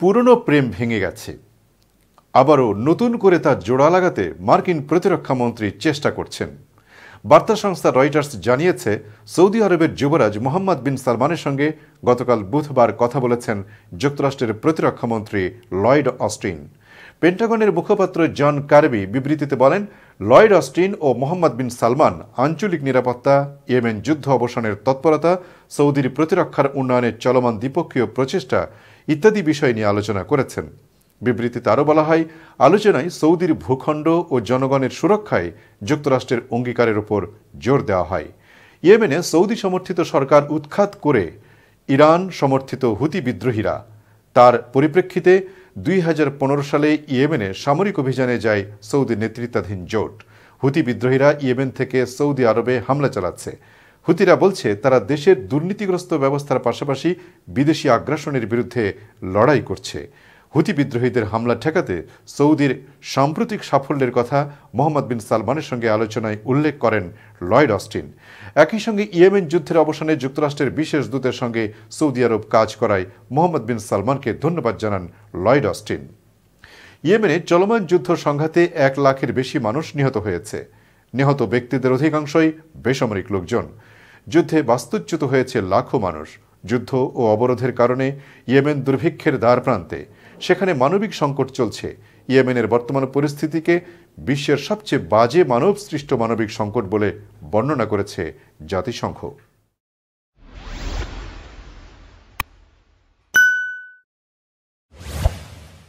পুরনো প্রেম ভেঙে গেছে আবারও নতুন করে তা জোড়া লাগাতে মার্কিন প্রতিরক্ষা মন্ত্রী চেষ্টা করছেন বার্তা সংস্থা রয়টার্স জানিয়েছে সৌদি আরবের যুবরাজ মোহাম্মদ বিন সালমানের সঙ্গে গতকাল বুধবার কথা বলেছেন যুক্তরাষ্ট্রের প্রতিরক্ষামন্ত্রী লয়েড অস্টিন পেন্টাগনের মুখপাত্র জন কার্বি বিবৃতিতে বলেন লয়েড অস্টিন ও মোহাম্মদ বিন সালমান আঞ্চলিক নিরাপত্তা ইয়েমেন যুদ্ধ অবসানের তৎপরতা সৌদির প্রতিরক্ষার উন্নয়নের চলমান দ্বিপক্ষীয় প্রচেষ্টা ইত্যাদি বিষয় নিয়ে আলোচনা করেছেন বিবৃতিতে আরও বলা হয় আলোচনায় সৌদির ভূখণ্ড ও জনগণের সুরক্ষায় যুক্তরাষ্ট্রের অঙ্গীকারের ওপর জোর দেওয়া হয় ইয়েমেনে সৌদি সমর্থিত সরকার উৎখাত করে ইরান সমর্থিত হুতি বিদ্রোহীরা তার পরিপ্রেক্ষিতে দুই সালে ইয়েমেনে সামরিক অভিযানে যায় সৌদি নেতৃত্বাধীন জোট হুতি বিদ্রোহীরা ইয়েমেন থেকে সৌদি আরবে হামলা চালাচ্ছে হুতিরা বলছে তারা দেশের দুর্নীতিগ্রস্ত ব্যবস্থার পাশাপাশি বিদেশি আগ্রাসনের বিরুদ্ধে লড়াই করছে হুতি বিদ্রোহীদের হামলা ঠেকাতে সৌদির সাম্প্রতিক সাফল্যের কথা মোহাম্মদ বিন সালমানের সঙ্গে আলোচনায় উল্লেখ করেন লয়েড অস্টিন একই সঙ্গে ইয়েমেন যুদ্ধের অবসানে যুক্তরাষ্ট্রের বিশেষ দূতের সঙ্গে সৌদি আরব কাজ করায় মোহাম্মদ বিন সালমানকে ধন্যবাদ জানান লয়েড অস্টিন ইয়েমেনে চলমান যুদ্ধ সংঘাতে এক লাখের বেশি মানুষ নিহত হয়েছে নিহত ব্যক্তিদের অধিকাংশই বেসামরিক লোকজন যুদ্ধে বাস্তুচ্যুত হয়েছে লাখো মানুষ যুদ্ধ ও অবরোধের কারণে ইয়েমেন দুর্ভিক্ষের দ্বার প্রান্তে সেখানে মানবিক সংকট চলছে ইয়েমেনের বর্তমান পরিস্থিতিকে বিশ্বের সবচেয়ে বাজে মানব সৃষ্ট মানবিক সংকট বলে বর্ণনা করেছে জাতিসংঘ